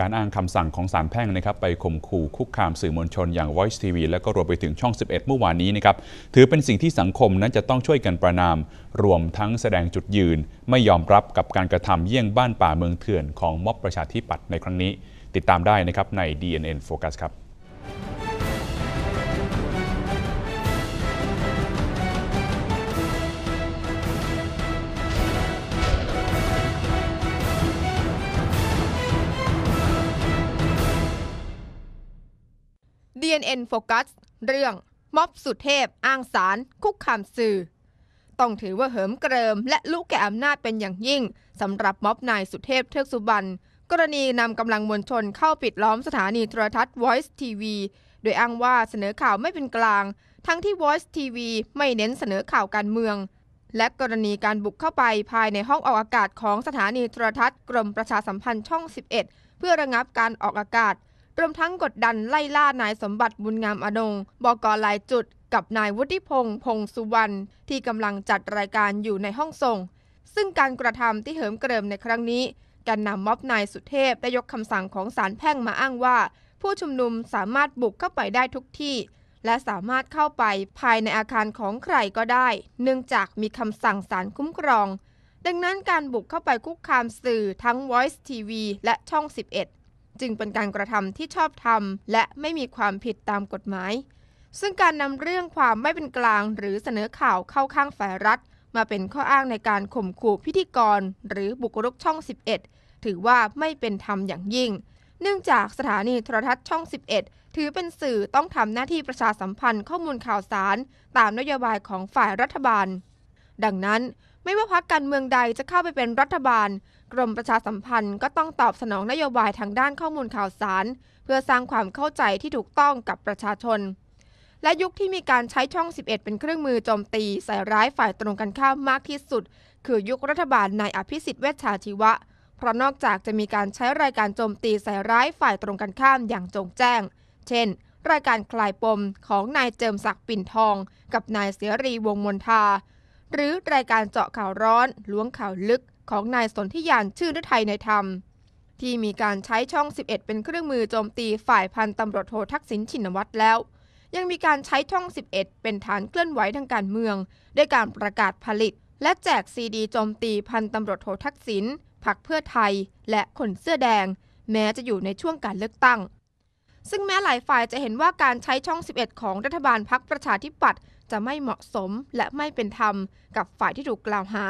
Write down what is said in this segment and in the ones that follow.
การอ้างคำสั่งของศาลแพ่งนะครับ ไปข่มขู่คุกคามสื่อมวลชนอย่าง Voice TV และก็รวมไปถึงช่อง 11 เมื่อวานนี้นะครับ ถือเป็นสิ่งที่สังคมนั้นจะต้องช่วยกันประนามรวมทั้งแสดงจุดยืน ไม่ยอมรับกับการกระทำเยี่ยงบ้านป่าเมืองเถื่อนของม็อบประชาธิปัตย์ในครั้งนี้ ติดตามได้นะครับใน DNN Focus ครับ DNN โฟกัสเรื่อง ม็อบสุดเทพ อ้างสาร คุกคามสื่อต้องถือว่าเหิมเกริมและลุกแก่อำนาจเป็นอย่างยิ่งสำหรับม็อบนายสุดเทพเทือกสุบรรณกรณีนำกำลังมวลชนเข้าปิดล้อมสถานีโทรทัศน์ Voice TV โดยอ้างว่าเสนอข่าวไม่เป็นกลาง ทั้งที่ Voice TV ไม่เน้นเสนอข่าวการเมือง และกรณีการบุกเข้าไปภายในห้องออกอากาศของสถานีโทรทัศน์ กรมประชาสัมพันธ์ช่อง 11 เพื่อระงับการออกอากาศรวมทั้งกดดันไล่ล่านายสมบัติบุญงามอนงบอกกลายจุดกับนายวุฒิพงศ์พงสุวรรณที่กำลังจัดรายการอยู่ในห้องส่ง ซึ่งการกระทำที่เหิมเกริมในครั้งนี้ การนำม็อบนายสุเทพได้ยกคำสั่งของศาลแพ่งมาอ้างว่า ผู้ชุมนุมสามารถบุกเข้าไปได้ทุกที่ และสามารถเข้าไปภายในอาคารของใครก็ได้ เนื่องจากมีคำสั่งศาลคุ้มครอง ดังนั้นการบุกเข้าไปคุกคามสื่อทั้ง Voice TV และช่อง 11จึงเป็นการกระทำที่ชอบธรรม และไม่มีความผิดตามกฎหมาย ซึ่งการนำเรื่องความไม่เป็นกลาง หรือเสนอข่าวเข้าข้างฝ่ายรัฐ มาเป็นข้ออ้างในการข่มขู่พิธีกร หรือบุกรุกช่อง 11 ถือว่าไม่เป็นธรรมอย่างยิ่ง เนื่องจากสถานีโทรทัศน์ช่อง 11 ถือเป็นสื่อต้องทำหน้าที่ประชาสัมพันธ์ข้อมูลข่าวสารตามนโยบายของฝ่ายรัฐบาล ดังนั้นไม่ว่าพักการเมืองใดจะเข้าไปเป็นรัฐบาล กรมประชาสัมพันธ์ก็ต้องตอบสนองนโยบายทางด้านข้อมูลข่าวสาร เพื่อสร้างความเข้าใจที่ถูกต้องกับประชาชน และยุคที่มีการใช้ช่อง 11 เป็นเครื่องมือโจมตีใส่ร้ายฝ่ายตรงกันข้ามมากที่สุด คือยุครัฐบาลนายอภิสิทธิ์เวชชาชีวะ เพราะนอกจากจะมีการใช้รายการโจมตีใส่ร้ายฝ่ายตรงกันข้ามอย่างจงแจ้ง เช่น รายการคลายปมของนายเจิมศักดิ์ปิ่นทอง กับนายเสรีวงมนทาหรือรายการเจาะข่าวร้อน ล้วงข่าวลึกของนายสนธิยานชื่นฤทัยในธรรมที่มีการใช้ช่อง 11 เป็นเครื่องมือโจมตีฝ่ายพันตำรวจโททักษิณชินวัตรแล้ว ยังมีการใช้ช่อง 11 เป็นฐานเคลื่อนไหวทางการเมืองด้วยการประกาศผลิต และแจกซีดีโจมตีพันตำรวจโททักษิณพักเพื่อไทยและคนเสื้อแดง แม้จะอยู่ในช่วงการเลือกตั้งซึ่งแม้หลายฝ่ายจะเห็นว่าการใช้ช่อง 11 ของรัฐบาลพักประชาธิปัตย์จะไม่เหมาะสมและไม่เป็นธรรมกับฝ่ายที่ถูกกล่าวหา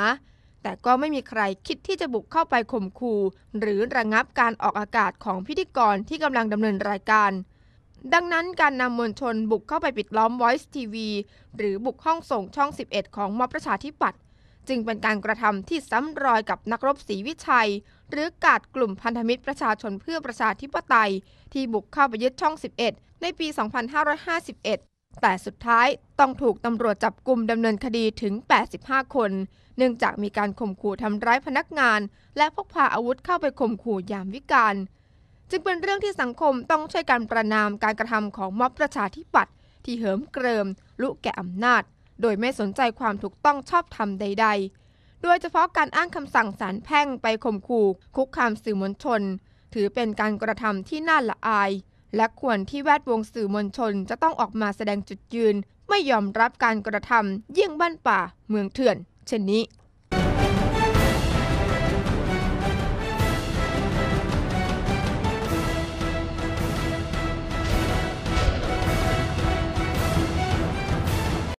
แต่ก็ไม่มีใครคิดที่จะบุกเข้าไปข่มขู่ หรือระงงับการออกอากาศของพิธีกรที่กำลังดำเนินรายการ ดังนั้นการนำมวลชนบุกเข้าไปปิดล้อม Voice TV หรือบุกห้องส่งช่อง 11 ของมอบประชาธิปัตย์จึงเป็นการกระทำที่ซ้ำรอยกับนักรบศรีวิชัย หรือกาดกลุ่มพันธมิตรประชาชนเพื่อประชาธิปไตย ที่บุกเข้าไปยึดช่อง 11 ในปี 2551 แต่สุดท้ายต้องถูกตำรวจจับกลุ่มดำเนินคดีถึง 85 คน เนื่องจากมีการข่มขู่ทำร้ายพนักงาน และพกพาอาวุธเข้าไปข่มขู่ยามวิกาลจึงเป็นเรื่องที่สังคมต้องช่วยกันประนามการกระทำของม็อบประชาธิปัตย์ที่เหิมเกริมลุแก่อำนาจโดยไม่สนใจความถูกต้องชอบธรรมใด ๆ โดยเฉพาะการอ้างคำสั่งสารแพ่งไปข่มขู่ คุกคามสื่อมวลชน ถือเป็นการกระทำที่น่าละอาย และควรที่แวดวงสื่อมวลชนจะต้องออกมาแสดงจุดยืน ไม่ยอมรับการกระทำเยี่ยงบ้านป่าเมืองเถื่อน เช่นนี้